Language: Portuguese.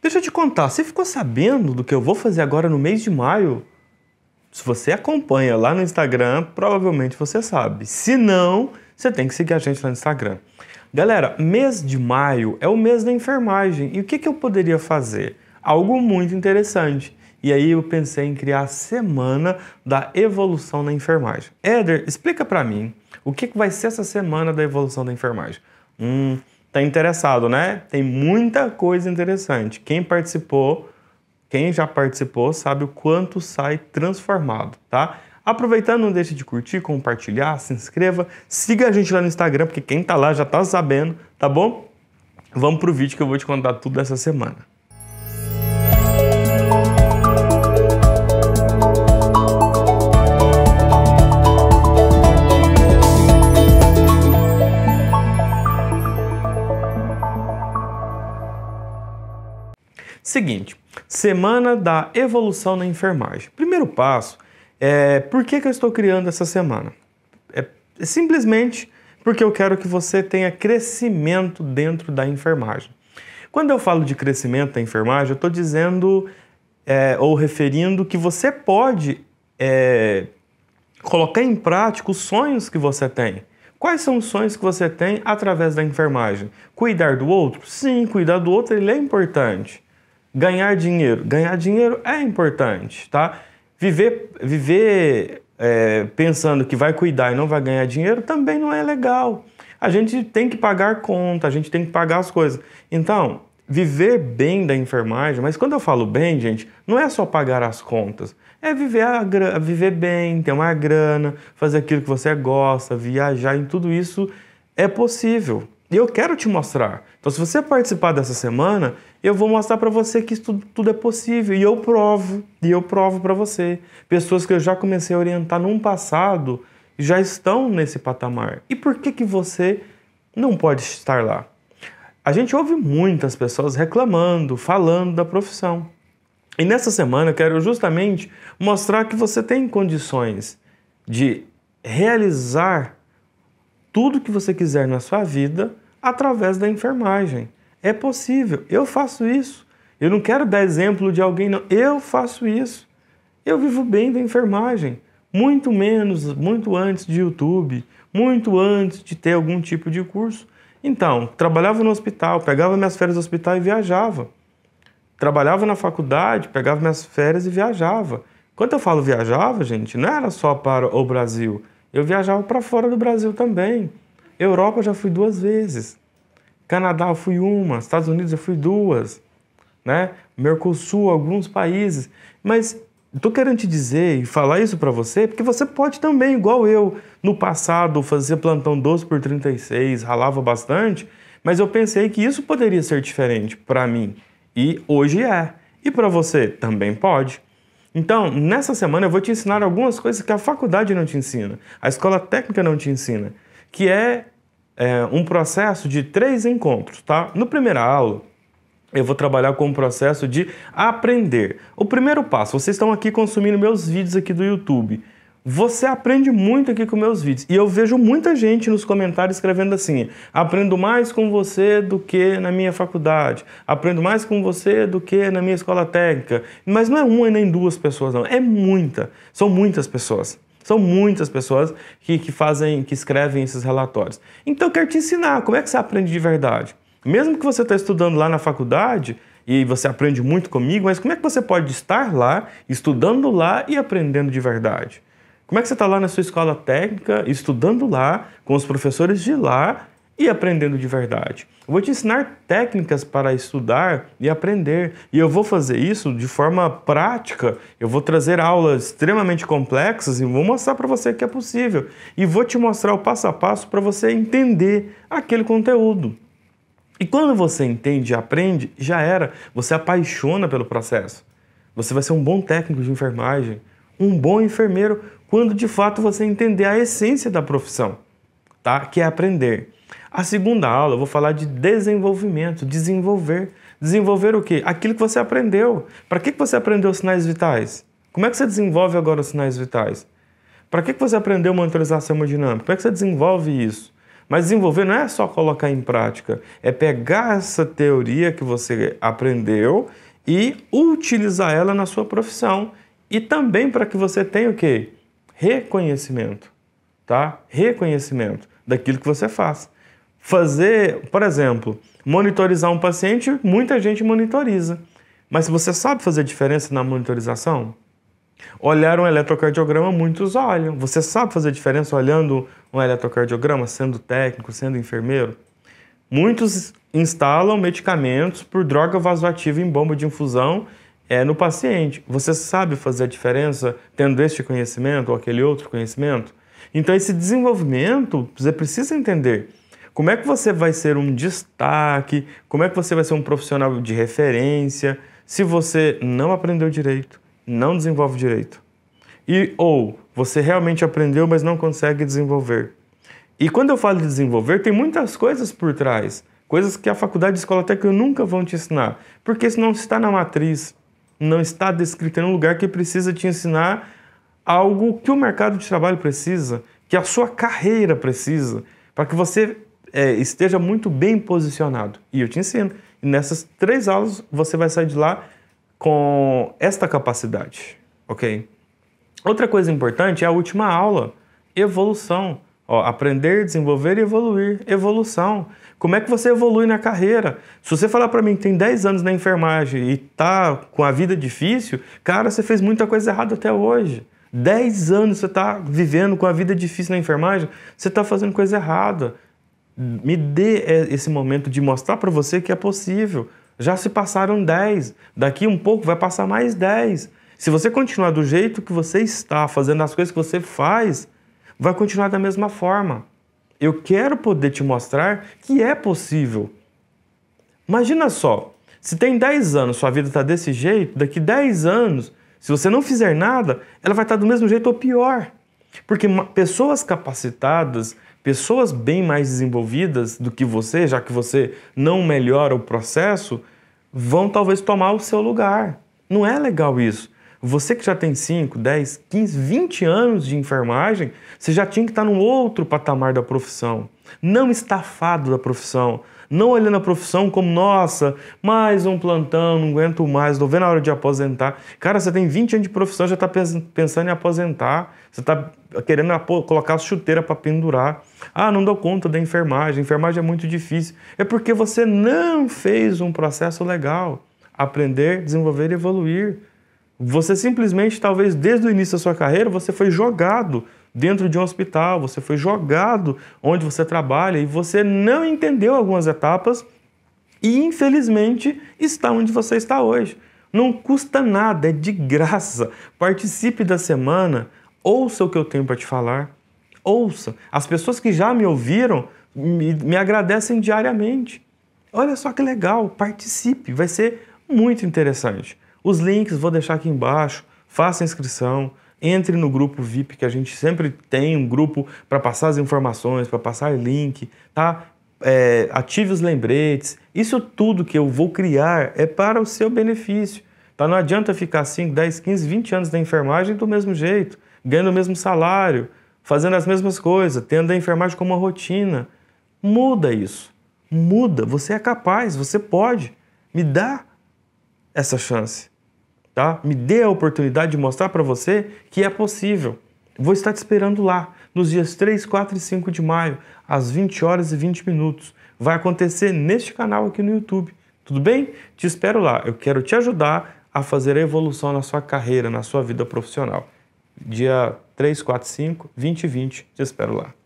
Deixa eu te contar, você ficou sabendo do que eu vou fazer agora no mês de maio? Se você acompanha lá no Instagram, provavelmente você sabe. Se não, você tem que seguir a gente lá no Instagram. Galera, mês de maio é o mês da enfermagem. E o que, que eu poderia fazer? Algo muito interessante. E aí eu pensei em criar a semana da evolução na enfermagem. Éder, explica para mim o que, que vai ser essa semana da evolução da enfermagem. Hum, está interessado, né? Tem muita coisa interessante. Quem participou, quem já participou, sabe o quanto sai transformado, tá? Aproveitando, não deixe de curtir, compartilhar, se inscreva, siga a gente lá no Instagram, porque quem tá lá já tá sabendo, tá bom? Vamos pro vídeo que eu vou te contar tudo essa semana. Seguinte, semana da evolução na enfermagem. Primeiro passo é por que, que eu estou criando essa semana? É, é simplesmente porque eu quero que você tenha crescimento dentro da enfermagem. Quando eu falo de crescimento da enfermagem, eu estou dizendo é, ou referindo que você pode é, colocar em prática os sonhos que você tem. Quais são os sonhos que você tem através da enfermagem? Cuidar do outro? Sim, cuidar do outro ele é importante ganhar dinheiro. Ganhar dinheiro é importante, tá? Viver, viver é, pensando que vai cuidar e não vai ganhar dinheiro também não é legal. A gente tem que pagar conta, a gente tem que pagar as coisas. Então, viver bem da enfermagem, mas quando eu falo bem, gente, não é só pagar as contas. É viver, a, viver bem, ter uma grana, fazer aquilo que você gosta, viajar, em tudo isso é possível. E eu quero te mostrar. Então, se você participar dessa semana, eu vou mostrar para você que isso tudo, tudo, é possível. E eu provo, e eu provo para você. Pessoas que eu já comecei a orientar num passado já estão nesse patamar. E por que, que você não pode estar lá? A gente ouve muitas pessoas reclamando, falando da profissão. E nessa semana eu quero justamente mostrar que você tem condições de realizar tudo que você quiser na sua vida através da enfermagem. É possível, eu faço isso. Eu não quero dar exemplo de alguém, não. Eu faço isso. Eu vivo bem da enfermagem. Muito menos, muito antes de YouTube, muito antes de ter algum tipo de curso. Então, trabalhava no hospital, pegava minhas férias do hospital e viajava. Trabalhava na faculdade, pegava minhas férias e viajava. Quando eu falo viajava, gente, não era só para o Brasil. Eu viajava para fora do Brasil também. Europa eu já fui duas vezes. Canadá eu fui uma, Estados Unidos eu fui duas, né? Mercosul, alguns países. Mas estou querendo te dizer e falar isso para você, porque você pode também, igual eu, no passado fazia plantão 12 por 36, ralava bastante, mas eu pensei que isso poderia ser diferente para mim. E hoje é. E para você também pode. Então, nessa semana eu vou te ensinar algumas coisas que a faculdade não te ensina, a escola técnica não te ensina, que é, é um processo de três encontros, tá? No primeira aula, eu vou trabalhar com o processo de aprender. O primeiro passo, vocês estão aqui consumindo meus vídeos aqui do YouTube. Você aprende muito aqui com meus vídeos. E eu vejo muita gente nos comentários escrevendo assim: aprendo mais com você do que na minha faculdade, aprendo mais com você do que na minha escola técnica. Mas não é uma nem duas pessoas, não. É muita. São muitas pessoas. São muitas pessoas que, que fazem, que escrevem esses relatórios. Então eu quero te ensinar como é que você aprende de verdade. Mesmo que você está estudando lá na faculdade, e você aprende muito comigo, mas como é que você pode estar lá, estudando lá e aprendendo de verdade? Como é que você está lá na sua escola técnica, estudando lá, com os professores de lá e aprendendo de verdade? Eu vou te ensinar técnicas para estudar e aprender. E eu vou fazer isso de forma prática. Eu vou trazer aulas extremamente complexas e vou mostrar para você que é possível. E vou te mostrar o passo a passo para você entender aquele conteúdo. E quando você entende e aprende, já era. Você apaixona pelo processo. Você vai ser um bom técnico de enfermagem um bom enfermeiro quando de fato você entender a essência da profissão, tá? Que é aprender. A segunda aula eu vou falar de desenvolvimento, desenvolver. Desenvolver o quê? Aquilo que você aprendeu. Para que, que você aprendeu os sinais vitais? Como é que você desenvolve agora os sinais vitais? Para que, que você aprendeu monitorização hemodinâmica? Como é que você desenvolve isso? Mas desenvolver não é só colocar em prática, é pegar essa teoria que você aprendeu e utilizar ela na sua profissão e também para que você tenha o quê? Reconhecimento, tá? Reconhecimento daquilo que você faz. Fazer, por exemplo, monitorizar um paciente, muita gente monitoriza. Mas você sabe fazer diferença na monitorização? Olhar um eletrocardiograma, muitos olham. Você sabe fazer diferença olhando um eletrocardiograma, sendo técnico, sendo enfermeiro? Muitos instalam medicamentos por droga vasoativa em bomba de infusão é, no paciente. Você sabe fazer a diferença tendo este conhecimento ou aquele outro conhecimento? Então, esse desenvolvimento, você precisa entender. Como é que você vai ser um destaque? Como é que você vai ser um profissional de referência se você não aprendeu direito, não desenvolve direito? E ou você realmente aprendeu, mas não consegue desenvolver. E quando eu falo de desenvolver, tem muitas coisas por trás, coisas que a faculdade de escola técnica nunca vão te ensinar, porque isso não está na matriz não está descrita em um lugar que precisa te ensinar algo que o mercado de trabalho precisa, que a sua carreira precisa, para que você é, esteja muito bem posicionado. E eu te ensino. E nessas três aulas você vai sair de lá com esta capacidade, ok? Outra coisa importante é a última aula, evolução. Ó, aprender, desenvolver e evoluir. Evolução. Como é que você evolui na carreira? Se você falar para mim que tem 10 anos na enfermagem e tá com a vida difícil, cara, você fez muita coisa errada até hoje. 10 anos você está vivendo com a vida difícil na enfermagem, você está fazendo coisa errada. Me dê é, esse momento de mostrar para você que é possível. Já se passaram 10, daqui um pouco vai passar mais 10. Se você continuar do jeito que você está, fazendo as coisas que você faz, vai continuar da mesma forma. Eu quero poder te mostrar que é possível. Imagina só, se tem 10 anos sua vida está desse jeito, daqui 10 anos, se você não fizer nada, ela vai estar tá do mesmo jeito ou pior. Porque pessoas capacitadas, pessoas bem mais desenvolvidas do que você, já que você não melhora o processo, vão talvez tomar o seu lugar. Não é legal isso. Você que já tem 5, 10, 15, 20 anos de enfermagem, você já tinha que estar num outro patamar da profissão. Não estafado da profissão. Não olhando a profissão como, nossa, mais um plantão, não aguento mais, estou vendo a hora de aposentar. Cara, você tem 20 anos de profissão, já está pensando em aposentar. Você está querendo colocar a chuteira para pendurar. Ah, não dou conta da enfermagem, enfermagem é muito difícil. É porque você não fez um processo legal. Aprender, desenvolver e evoluir. Você simplesmente, talvez desde o início da sua carreira, você foi jogado dentro de um hospital, você foi jogado onde você trabalha e você não entendeu algumas etapas e infelizmente está onde você está hoje. Não custa nada, é de graça. Participe da semana, ouça o que eu tenho para te falar. Ouça. As pessoas que já me ouviram me, me agradecem diariamente. Olha só que legal, participe, vai ser muito interessante. Os links vou deixar aqui embaixo, faça inscrição, entre no grupo VIP que a gente sempre tem um grupo para passar as informações, para passar link, tá? É, ative os lembretes. Isso tudo que eu vou criar é para o seu benefício. Tá? Não adianta ficar 5, 10, 15, 20 anos na enfermagem do mesmo jeito, ganhando o mesmo salário, fazendo as mesmas coisas, tendo a enfermagem como uma rotina. Muda isso. Muda. Você é capaz, você pode. Me dá essa chance tá? Me dê a oportunidade de mostrar para você que é possível. Vou estar te esperando lá, nos dias 3, 4 e 5 de maio, às 20 horas e 20 minutos. Vai acontecer neste canal aqui no YouTube. Tudo bem? Te espero lá. Eu quero te ajudar a fazer a evolução na sua carreira, na sua vida profissional. Dia 3, 4, 5, 20 e 20. Te espero lá.